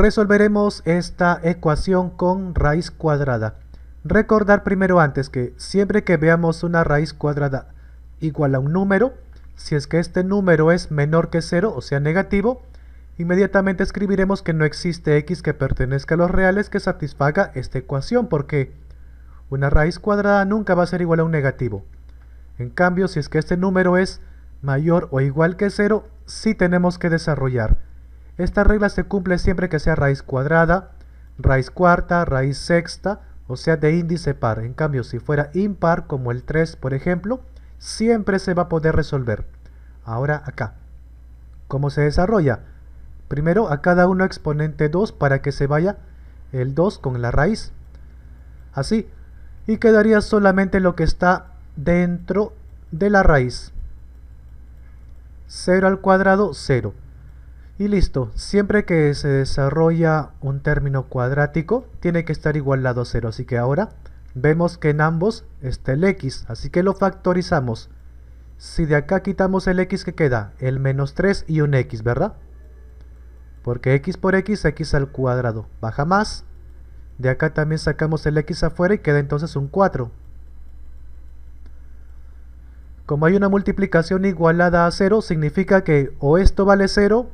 Resolveremos esta ecuación con raíz cuadrada. Recordar primero antes que siempre que veamos una raíz cuadrada igual a un número, si es que este número es menor que 0, o sea negativo, inmediatamente escribiremos que no existe x que pertenezca a los reales que satisfaga esta ecuación, porque una raíz cuadrada nunca va a ser igual a un negativo. En cambio, si es que este número es mayor o igual que 0, sí tenemos que desarrollar esta regla se cumple siempre que sea raíz cuadrada, raíz cuarta, raíz sexta, o sea de índice par. En cambio, si fuera impar, como el 3 por ejemplo, siempre se va a poder resolver. Ahora acá. ¿Cómo se desarrolla? Primero a cada uno exponente 2 para que se vaya el 2 con la raíz. Así. Y quedaría solamente lo que está dentro de la raíz. 0 al cuadrado, 0. Y listo, siempre que se desarrolla un término cuadrático, tiene que estar igualado a 0. Así que ahora vemos que en ambos está el x, así que lo factorizamos. Si de acá quitamos el x, que queda? El menos 3 y un x, ¿verdad? Porque x por x, x al cuadrado. Baja más. De acá también sacamos el x afuera y queda entonces un 4. Como hay una multiplicación igualada a 0, significa que o esto vale 0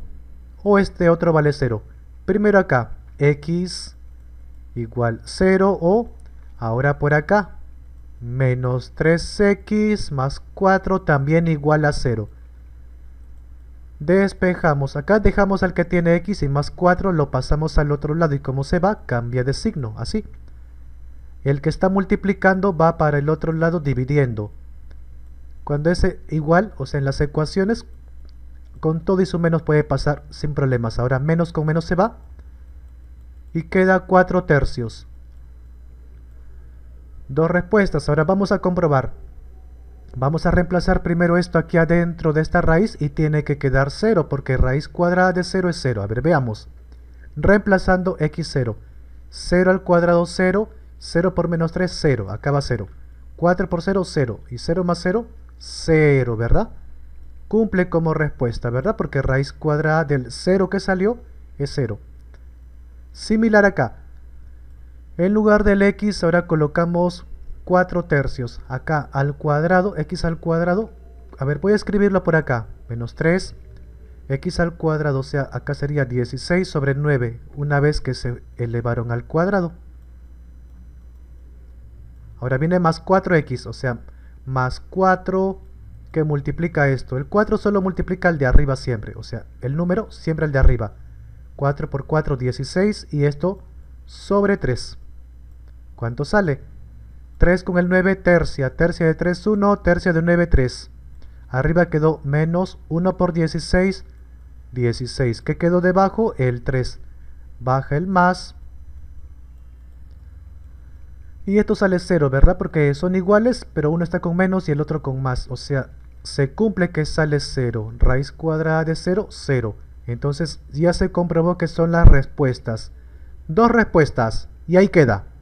o este otro vale 0. Primero acá, x igual 0 o ahora por acá, menos 3x más 4 también igual a 0. Despejamos, acá dejamos al que tiene x y más 4 lo pasamos al otro lado y como se va, cambia de signo, así. El que está multiplicando va para el otro lado dividiendo. Cuando es igual, o sea en las ecuaciones, con todo y su menos puede pasar sin problemas. Ahora menos con menos se va. Y queda 4 tercios. Dos respuestas. Ahora vamos a comprobar. Vamos a reemplazar primero esto aquí adentro de esta raíz y tiene que quedar 0 porque raíz cuadrada de 0 es 0. A ver, veamos. Reemplazando x0. 0 al cuadrado 0, 0 por menos 3, 0. Acá va 0. 4 por 0, 0. Y 0 más 0, 0, ¿verdad? cumple como respuesta, ¿verdad? Porque raíz cuadrada del 0 que salió es 0. Similar acá. En lugar del x ahora colocamos 4 tercios. Acá al cuadrado, x al cuadrado. A ver, voy a escribirlo por acá. Menos 3, x al cuadrado, o sea, acá sería 16 sobre 9, una vez que se elevaron al cuadrado. Ahora viene más 4x, o sea, más 4 que multiplica esto. El 4 solo multiplica el de arriba siempre, o sea, el número siempre el de arriba. 4 por 4, 16 y esto sobre 3. ¿Cuánto sale? 3 con el 9, tercia. Tercia de 3, 1. Tercia de 9, 3. Arriba quedó menos 1 por 16, 16. ¿Qué quedó debajo? El 3. Baja el más. Y esto sale 0, ¿verdad? Porque son iguales, pero uno está con menos y el otro con más. O sea, se cumple que sale 0. Raíz cuadrada de 0, 0. Entonces ya se comprobó que son las respuestas. Dos respuestas. Y ahí queda.